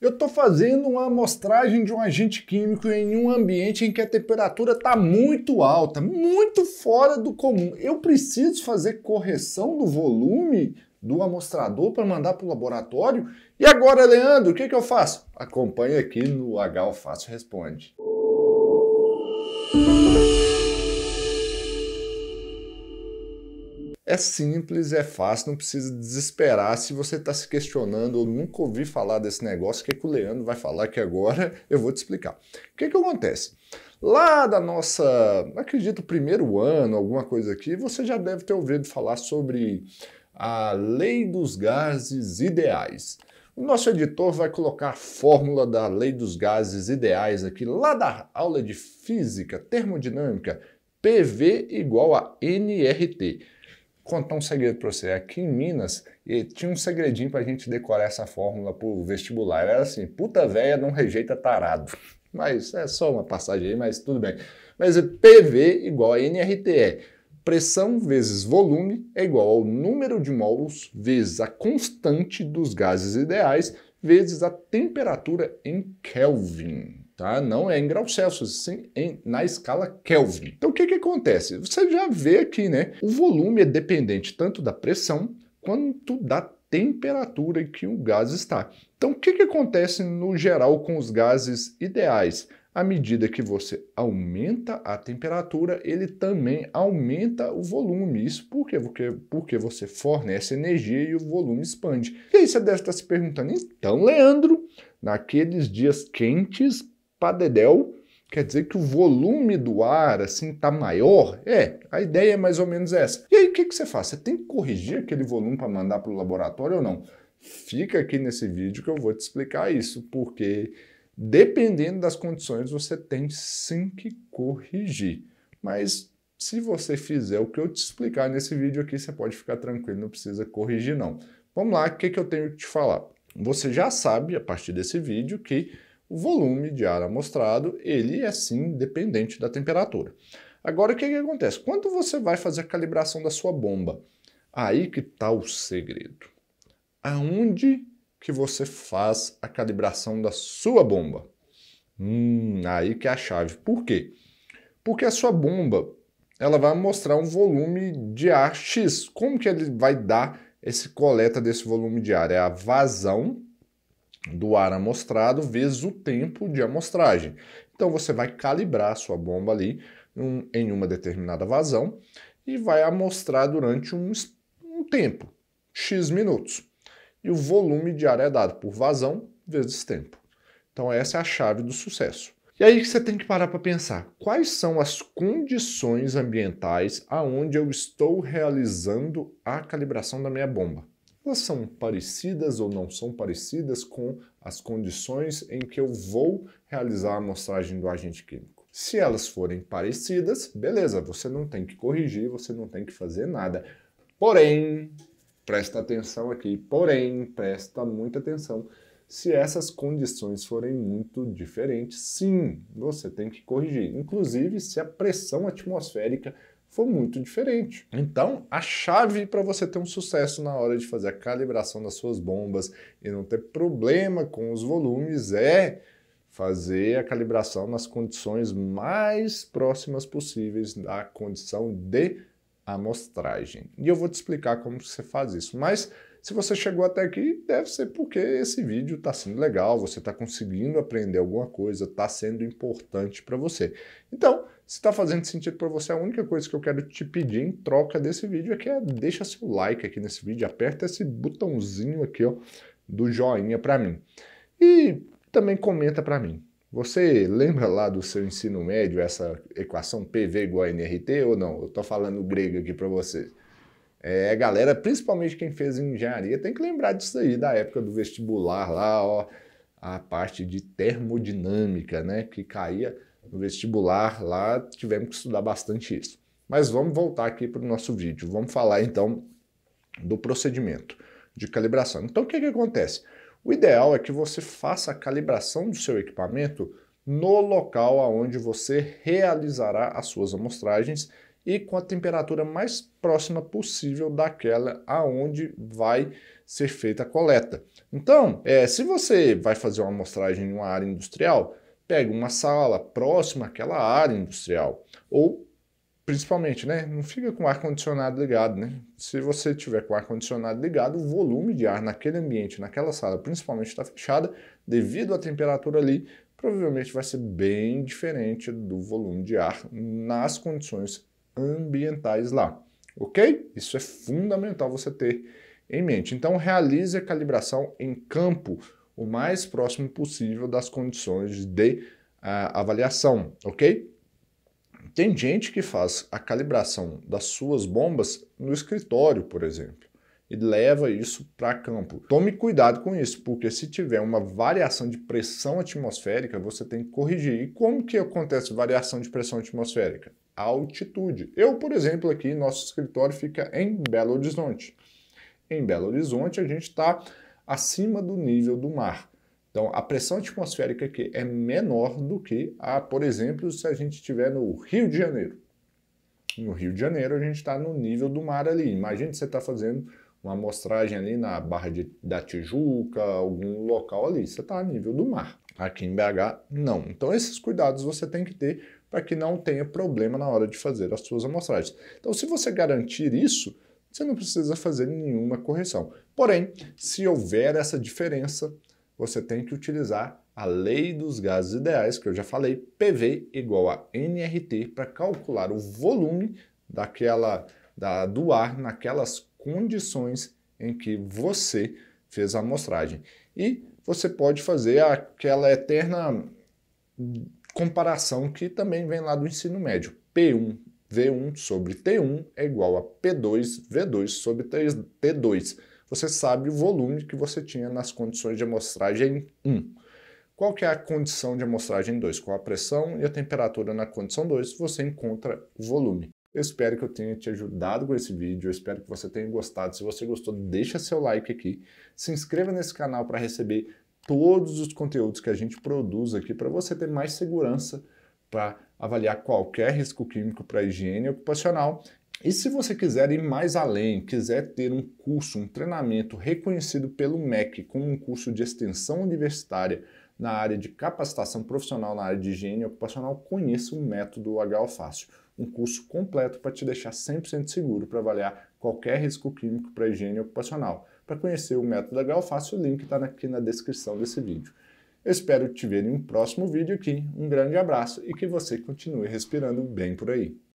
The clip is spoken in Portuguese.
Eu estou fazendo uma amostragem de um agente químico em um ambiente em que a temperatura está muito alta, muito fora do comum. Eu preciso fazer correção do volume do amostrador para mandar para o laboratório. E agora, Leandro, o que, que eu faço? Acompanhe aqui no HO Fácil Responde. É simples, é fácil, não precisa desesperar. Se você está se questionando, eu nunca ouvi falar desse negócio, o que, é que o Leandro vai falar aqui agora? Eu vou te explicar. O que, é que acontece? Lá da nossa, acredito, primeiro ano, alguma coisa aqui, você já deve ter ouvido falar sobre a lei dos gases ideais. O nosso editor vai colocar a fórmula da lei dos gases ideais aqui lá da aula de física termodinâmica, PV igual a nRT contar um segredo para você. Aqui em Minas, tinha um segredinho para a gente decorar essa fórmula para o vestibular. Era assim, puta véia não rejeita tarado. Mas é só uma passagem aí, mas tudo bem. Mas é PV igual a NRTE. Pressão vezes volume é igual ao número de mols vezes a constante dos gases ideais vezes a temperatura em Kelvin tá? Não é em graus Celsius, sim em, na escala Kelvin. Então o que, que acontece? Você já vê aqui, né? O volume é dependente tanto da pressão quanto da temperatura em que o gás está. Então o que, que acontece no geral com os gases ideais? À medida que você aumenta a temperatura, ele também aumenta o volume. Isso por quê? Porque, porque você fornece energia e o volume expande. E aí você deve estar se perguntando, então, Leandro, naqueles dias quentes, Padedel dedéu, quer dizer que o volume do ar assim está maior? É, a ideia é mais ou menos essa. E aí o que, que você faz? Você tem que corrigir aquele volume para mandar para o laboratório ou não? Fica aqui nesse vídeo que eu vou te explicar isso, porque dependendo das condições você tem sim que corrigir. Mas se você fizer o que eu te explicar nesse vídeo aqui, você pode ficar tranquilo, não precisa corrigir não. Vamos lá, o que, que eu tenho que te falar? Você já sabe, a partir desse vídeo, que o volume de ar amostrado ele é sim dependente da temperatura. Agora o que, que acontece? Quando você vai fazer a calibração da sua bomba, aí que está o segredo. Aonde que você faz a calibração da sua bomba? Hum, aí que é a chave. Por quê? Porque a sua bomba ela vai mostrar um volume de ar X. Como que ele vai dar esse coleta desse volume de ar? É a vazão do ar amostrado vezes o tempo de amostragem. Então você vai calibrar a sua bomba ali um, em uma determinada vazão e vai amostrar durante um, um tempo, X minutos. E o volume de ar é dado por vazão vezes tempo. Então essa é a chave do sucesso. E aí que você tem que parar para pensar, quais são as condições ambientais aonde eu estou realizando a calibração da minha bomba? elas são parecidas ou não são parecidas com as condições em que eu vou realizar a amostragem do agente químico. Se elas forem parecidas, beleza, você não tem que corrigir, você não tem que fazer nada. Porém, presta atenção aqui, porém, presta muita atenção. Se essas condições forem muito diferentes, sim, você tem que corrigir. Inclusive, se a pressão atmosférica foi muito diferente. Então, a chave para você ter um sucesso na hora de fazer a calibração das suas bombas e não ter problema com os volumes é fazer a calibração nas condições mais próximas possíveis da condição de amostragem. E eu vou te explicar como você faz isso, mas se você chegou até aqui, deve ser porque esse vídeo está sendo legal, você está conseguindo aprender alguma coisa, está sendo importante para você. Então, se está fazendo sentido para você, a única coisa que eu quero te pedir em troca desse vídeo é que é, deixa seu like aqui nesse vídeo, aperta esse botãozinho aqui ó, do joinha para mim. E também comenta para mim. Você lembra lá do seu ensino médio essa equação PV igual a NRT ou não? Eu estou falando grego aqui para vocês. É, a galera, principalmente quem fez engenharia, tem que lembrar disso aí, da época do vestibular lá, ó, a parte de termodinâmica, né, que caía no vestibular lá, tivemos que estudar bastante isso. Mas vamos voltar aqui para o nosso vídeo, vamos falar então do procedimento de calibração. Então o que, que acontece? O ideal é que você faça a calibração do seu equipamento no local aonde você realizará as suas amostragens e com a temperatura mais próxima possível daquela aonde vai ser feita a coleta. Então, é, se você vai fazer uma amostragem em uma área industrial, pega uma sala próxima àquela área industrial ou principalmente, né? Não fica com ar-condicionado ligado, né? Se você tiver com ar-condicionado ligado, o volume de ar naquele ambiente, naquela sala, principalmente está fechada, devido à temperatura ali, provavelmente vai ser bem diferente do volume de ar nas condições ambientais lá. Ok? Isso é fundamental você ter em mente. Então, realize a calibração em campo o mais próximo possível das condições de uh, avaliação, ok? Tem gente que faz a calibração das suas bombas no escritório, por exemplo, e leva isso para campo. Tome cuidado com isso, porque se tiver uma variação de pressão atmosférica, você tem que corrigir. E como que acontece variação de pressão atmosférica? altitude. Eu, por exemplo, aqui, nosso escritório fica em Belo Horizonte. Em Belo Horizonte, a gente está acima do nível do mar. Então, a pressão atmosférica aqui é menor do que a, por exemplo, se a gente estiver no Rio de Janeiro. No Rio de Janeiro, a gente está no nível do mar ali. Imagina que você está fazendo uma amostragem ali na Barra de, da Tijuca, algum local ali. Você está a nível do mar. Aqui em BH, não. Então, esses cuidados você tem que ter para que não tenha problema na hora de fazer as suas amostragens. Então, se você garantir isso, você não precisa fazer nenhuma correção. Porém, se houver essa diferença, você tem que utilizar a lei dos gases ideais, que eu já falei, PV igual a nRT, para calcular o volume daquela da, do ar naquelas condições em que você fez a amostragem. E você pode fazer aquela eterna comparação que também vem lá do ensino médio. P1 V1 sobre T1 é igual a P2 V2 sobre T2. Você sabe o volume que você tinha nas condições de amostragem 1. Qual que é a condição de amostragem 2? Com a pressão e a temperatura na condição 2? Você encontra o volume. Eu espero que eu tenha te ajudado com esse vídeo, eu espero que você tenha gostado. Se você gostou, deixa seu like aqui, se inscreva nesse canal para receber todos os conteúdos que a gente produz aqui para você ter mais segurança para avaliar qualquer risco químico para a higiene ocupacional. E se você quiser ir mais além, quiser ter um curso, um treinamento reconhecido pelo MEC como um curso de extensão universitária na área de capacitação profissional na área de higiene ocupacional, conheça o método HO Fácil, um curso completo para te deixar 100% seguro para avaliar qualquer risco químico para a higiene ocupacional. Para conhecer o método da Grau o link está aqui na descrição desse vídeo. Eu espero te ver em um próximo vídeo aqui, um grande abraço e que você continue respirando bem por aí.